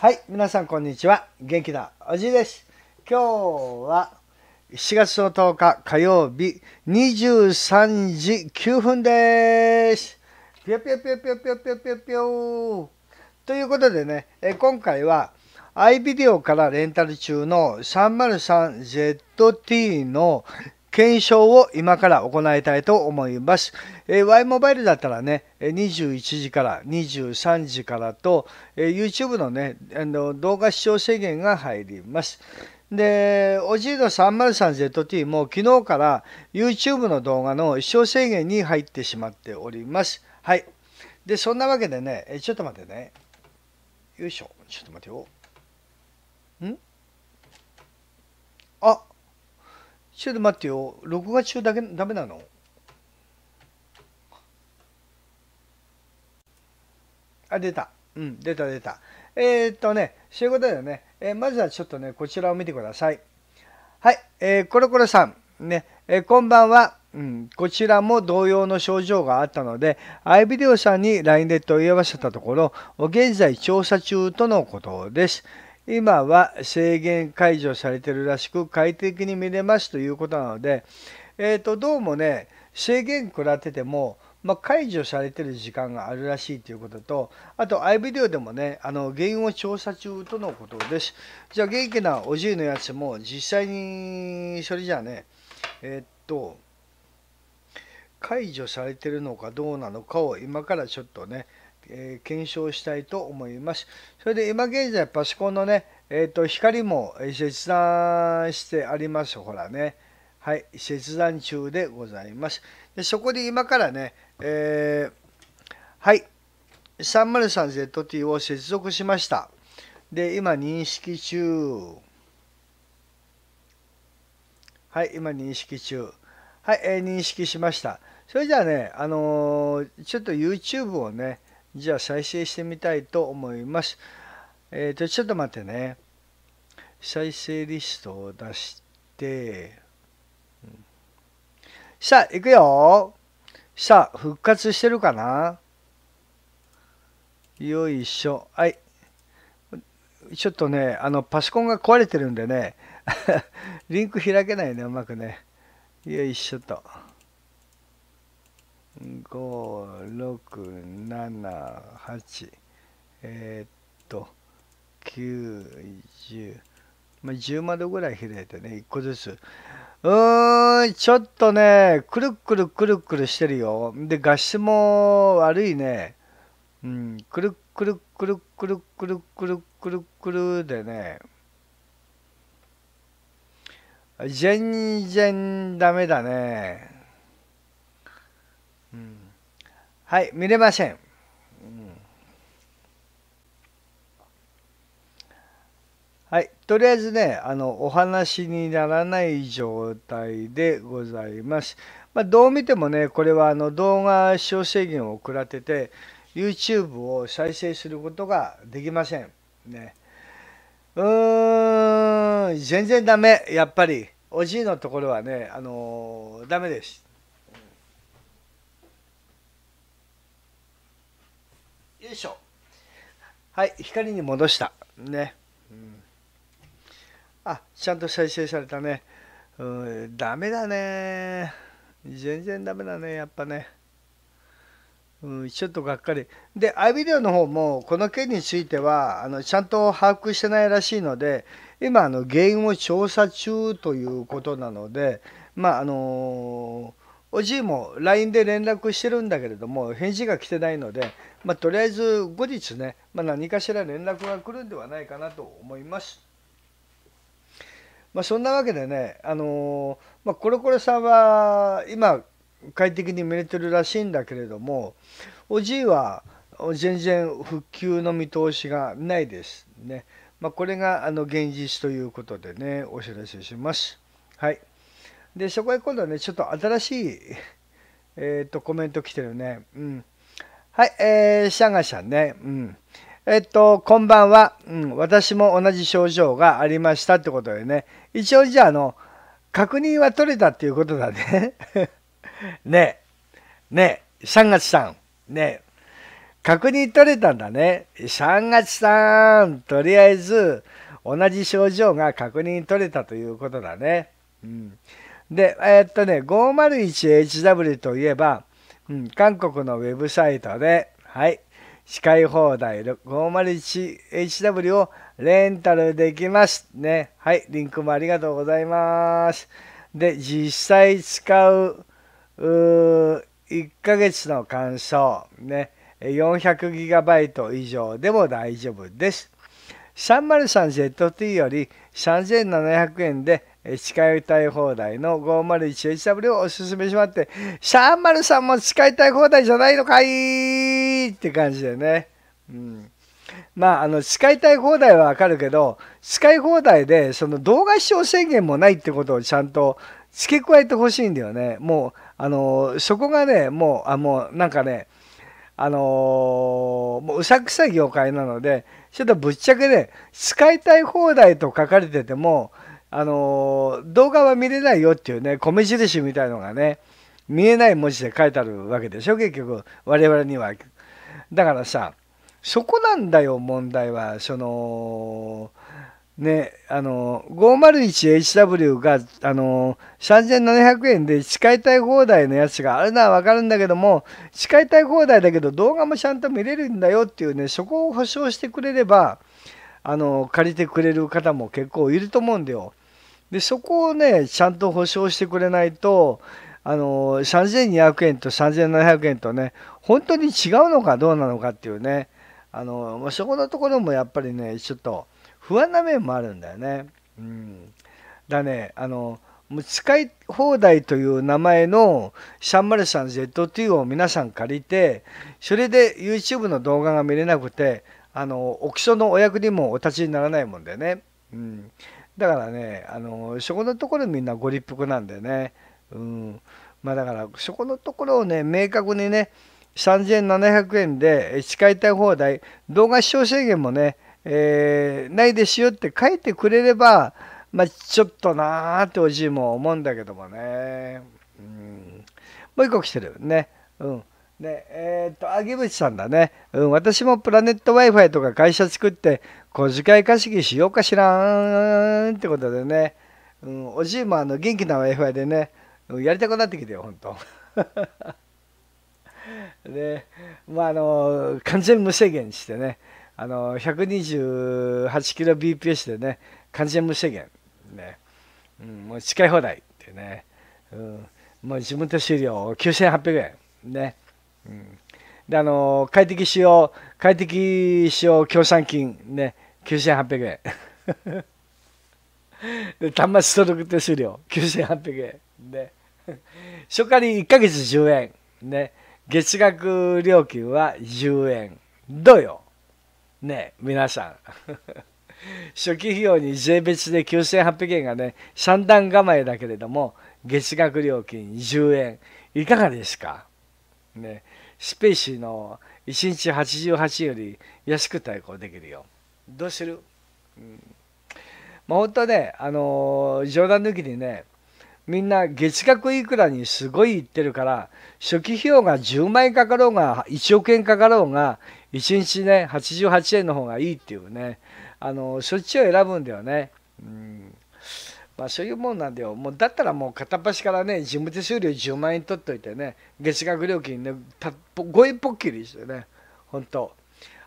はい皆さんこんにちは元気なおじいです今日は7月の10日火曜日23時9分ですぴよぴよぴよぴよぴよぴよぴよぴよということでねえ今回は iVideo からレンタル中の 303ZT の検証を今から行いたいと思います。えー、Y モバイルだったらね、21時から23時からと、えー、YouTube のね、あの動画視聴制限が入ります。で、OG の 303ZT も昨日から YouTube の動画の視聴制限に入ってしまっております。はい。で、そんなわけでね、えちょっと待ってね。よいしょ。ちょっと待ってよ。んあちょっと待ってよ。録画中だけダメなのあ、出た。うん、出た出た。えー、っとね、そういうことだよね。えー、まずはちょっとね、こちらを見てください。はい、えー、コロコロさん。ね、えー、こんばんは。うん、こちらも同様の症状があったので、アイビデオさんに LINE で問い合わせたところ、現在調査中とのことです。今は制限解除されてるらしく快適に見れますということなので、えー、とどうもね制限食らってても、まあ、解除されてる時間があるらしいということとあとアイビデオでもねあの原因を調査中とのことですじゃあ元気なおじいのやつも実際にそれじゃあねえっ、と解除されてるのかどうなのかを今からちょっとねえ検証したいと思います。それで今現在パソコンのね、えっ、ー、と、光も切断してあります。ほらね。はい、切断中でございます。でそこで今からね、えー、はい、303ZT を接続しました。で、今認識中。はい、今認識中。はい、えー、認識しました。それじゃあね、あのー、ちょっと YouTube をね、じゃあ再生してみたいと思います。えっ、ー、と、ちょっと待ってね。再生リストを出して、さあ、いくよ。さあ、復活してるかなよいしょ。はい。ちょっとね、あの、パソコンが壊れてるんでね、リンク開けないね、うまくね。よいしょと。5678えー、っと90まあ、10窓ぐらい開いてね1個ずつうーんちょっとねくるくるくるくるしてるよで画質も悪いねうんくるくるくるくるくるくるくるくるでね全然ダメだね。はい、見れません。はい、とりあえずね、あのお話にならない状態でございます。まあ、どう見てもね、これはあの動画視聴制限を食らってて、YouTube を再生することができません。ね、うーん、全然ダメ、やっぱり。おじいのところはね、あのー、ダメです。よいしょはい光に戻したね、うん、あちゃんと再生されたねうんダメだね全然ダメだねやっぱねうん、ちょっとがっかり。で、アイビデオの方も、この件については、あの、ちゃんと把握してないらしいので、今、あの、原因を調査中ということなので、まあ、あのーおじいも LINE で連絡してるんだけれども返事が来てないので、まあ、とりあえず後日ね、まあ、何かしら連絡が来るんではないかなと思います。まあ、そんなわけでね、あのー、まあ、コロコロさんは今快適に見れてるらしいんだけれどもおじいは全然復旧の見通しがないですね。まあ、これがあの現実ということでねお知らせします。はいで、そこへ今度はね、ちょっと新しい、えっ、ー、と、コメント来てるね。うん。はい、えー、シャガシャね。うん。えっと、こんばんは、うん。私も同じ症状がありましたってことでね。一応じゃあ、あの、確認は取れたっていうことだね。ねえ。ねえ。3月さん。ねえ。確認取れたんだね。3月さん。とりあえず、同じ症状が確認取れたということだね。うん。で、えー、っとね、501HW といえば、うん、韓国のウェブサイトで、はい、使い放題 501HW をレンタルできます。ね。はい、リンクもありがとうございます。で、実際使う、う1ヶ月の感想、ね、400GB 以上でも大丈夫です。303ZT より3700円で使いたい放題の 501HW をおすすめしまって、シャーマルさんも使いたい放題じゃないのかいって感じでね。うん。まあ、あの、使いたい放題はわかるけど、使い放題で、その動画視聴制限もないってことをちゃんと付け加えてほしいんだよね。もう、あの、そこがね、もう、あ、もう、なんかね、あのー、もううさくさい業界なので、ちょっとぶっちゃけね、使いたい放題と書かれてても、あの動画は見れないよっていうね米印みたいのがね見えない文字で書いてあるわけでしょ結局我々には。だからさそこなんだよ問題はそのねあの 501HW があの3700円で使いたい放題のやつがあるのは分かるんだけども使いたい放題だけど動画もちゃんと見れるんだよっていうねそこを保証してくれればあの借りてくれる方も結構いると思うんだよ。でそこをねちゃんと保証してくれないとあの3200円と3700円とね本当に違うのかどうなのかっていうねあのそこのところもやっぱりねちょっと不安な面もあるんだよね。うん、だねあの使い放題という名前の 303ZT を皆さん借りてそれで YouTube の動画が見れなくてあの奥所のお役にもお立ちにならないもんでね、うん、だからねあのそこのところみんなご立腹なんでね、うん、まあだからそこのところをね明確にね3700円で使いたい放題動画視聴制限もね、えー、ないですよって書いてくれればまあちょっとなーっておじいも思うんだけどもね、うん、もう一個来てるね、うん、ねえー、っと、あげぶちさんだね。うん、私もプラネット Wi-Fi とか会社作って、小遣い稼ぎしようかしらんってことでね。うん、おじいもあの元気な Wi-Fi でね、やりたくなってきてよ、本当 で、まあ、あの、完全無制限してね、あの、128kbps でね、完全無制限。ね。うん、もう近い放題ってね。うん、もう自分と数料9800円。ね。うん、であの快適使用快適使用協賛金ね9800円 で端末登録手数料9800円で初回に1ヶ月10円ね月額料金は10円どうよね皆さん 初期費用に税別で9800円がね三段構えだけれども月額料金10円いかがですかねスペーシーの1日88より安く対抗できるよ。どうする、うん、まあ本当はね、あのー、冗談抜きにね、みんな月額いくらにすごい言ってるから、初期費用が10万円かかろうが、1億円かかろうが、1日ね、88円の方がいいっていうね、あのー、そっちを選ぶんだよね。うんまあ、そういうもんなんだよもうだったらもう片っ端からね事務手数料10万円取っといてね月額料金ねたっぽ5円ぽっきりしてね本当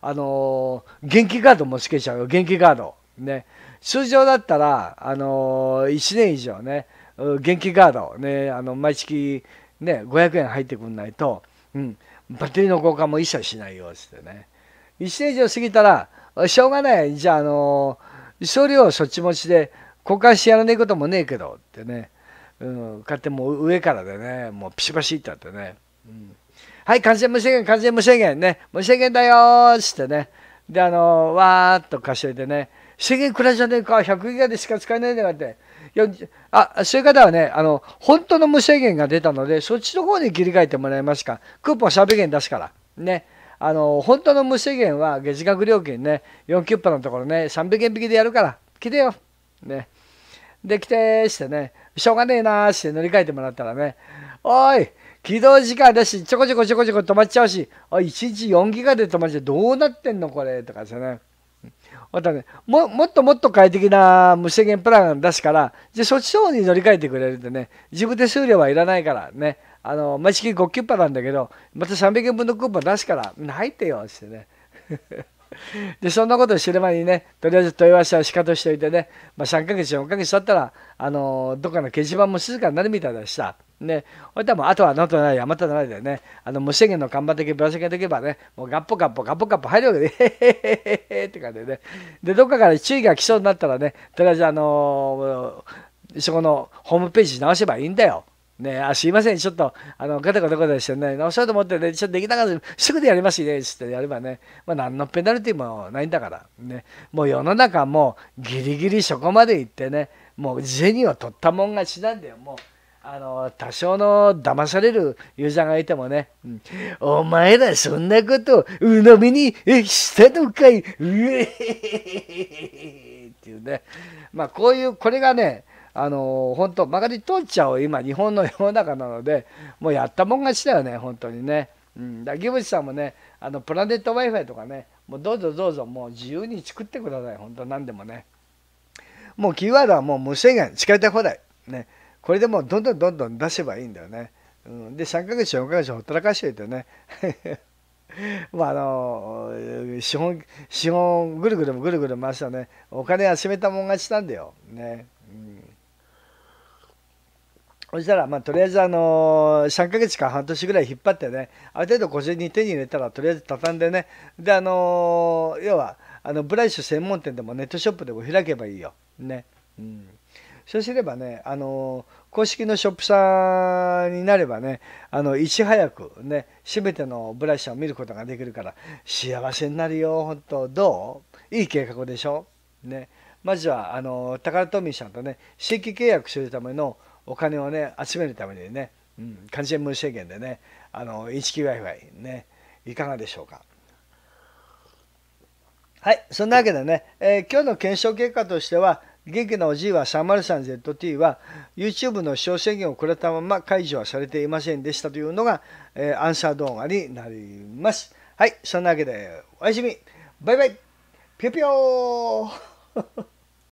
あのー、現金カードもつけちゃうよ現金カードね通常だったら、あのー、1年以上ね現金カードねあの毎月ね500円入ってくんないと、うん、バッテリーの交換も一切しないよってね1年以上過ぎたらしょうがないじゃあ、あのー、送料そっち持ちで交換してやらねえこともねえけどってね、うん、やってもう上からでね、もうピシバシってやってね、うん、はい、感染無制限、感染無制限ね、無制限だよーっってね、で、あのー、わーっと貸しといてね、制限くらいじゃねえか、100ギガでしか使えないんだかって。あそういう方はねあの、本当の無制限が出たので、そっちの方に切り替えてもらえますか。クーポンしゃべ限出すから。ね。あの、本当の無制限は月額料金ね、4キュッパのところね、300円引きでやるから、来てよ。ね。で、きてーしてね、しょうがねえなーして乗り換えてもらったらね、おい起動時間だし、ちょこちょこちょこちょこ止まっちゃうし、あ、1日4ギガで止まっちゃう。どうなってんのこれとかですよね。またねも、もっともっと快適な無制限プラン出すから、じゃそっちの方に乗り換えてくれるんでね、自分で数量はいらないからね、あの、毎月5キュッパなんだけど、また300円分のクーポン出すから、入ってよ、ってね。で、そんなことを知る前にね、とりあえず問い合わせはかとしておいてね、まあ、3ヶ月、4ヶ月経ったら、あのどっかの掲示板も静かになるみたいだしさ、ね、ほいたもあとはなんとない、山とないでね、あの、無制限の看板だけぶら下げていけばね、もうガッポガッポガッポガッポ入るわけで、へへへへって感じでね。で、どっかから注意が来そうになったらね、とりあえずあのー、そこのホームページ直せばいいんだよ。ねあ、すいません、ちょっと、あの、ガタガタガタしてね、直そうと思ってね、ちょっとできなかったすぐでやりますね、つってやればね、まあ、何のペナルティもないんだから、ね、もう世の中もうギリギリそこまで行ってね、もう銭を取ったもん勝ちなんだよ、もう。あの多少の騙されるユーザーがいてもね、うん、お前らそんなこと鵜呑みにしたのかい、うえへへへへっていうね、まあこういう、これがね、あの本当曲がり通っちゃう今日本の世の中なのでもうやったもん勝ちだよね本当にね、うん、だギブチさんもねあのプラネット w i f i とかねもうどうぞどうぞもう自由に作ってください本当何でもねもうキーワードはもう無制限使いたい放題ねこれでもうどんどんどんどん出せばいいんだよね、うん、で3ヶ月4ヶ月ほったらかしといてね まああの資本資本ぐるぐるぐるぐる回したねお金集めたもん勝ちなんだよねそしたら、まあ、とりあえず、あのー、3ヶ月か半年ぐらい引っ張ってね、ある程度人に手に入れたら、とりあえず畳んでね、で、あのー、要は、あの、ブライシュ専門店でもネットショップでも開けばいいよ。ね。うん。そうすればね、あのー、公式のショップさんになればね、あの、いち早くね、すべてのブライシュを見ることができるから、幸せになるよ、本当どういい計画でしょね。まずは、あのー、タカラトミーさんとね、新規契約するための、お金をね集めるためにね、うん、完全無制限でねあの HQWiFi ねいかがでしょうかはいそんなわけでね、えー、今日の検証結果としては元気なおじいは 303ZT は YouTube の視聴制限をくれたまま解除はされていませんでしたというのが、えー、アンサー動画になります。はい、そんなわけでおやすみ。バイバイ。ぴょぴょー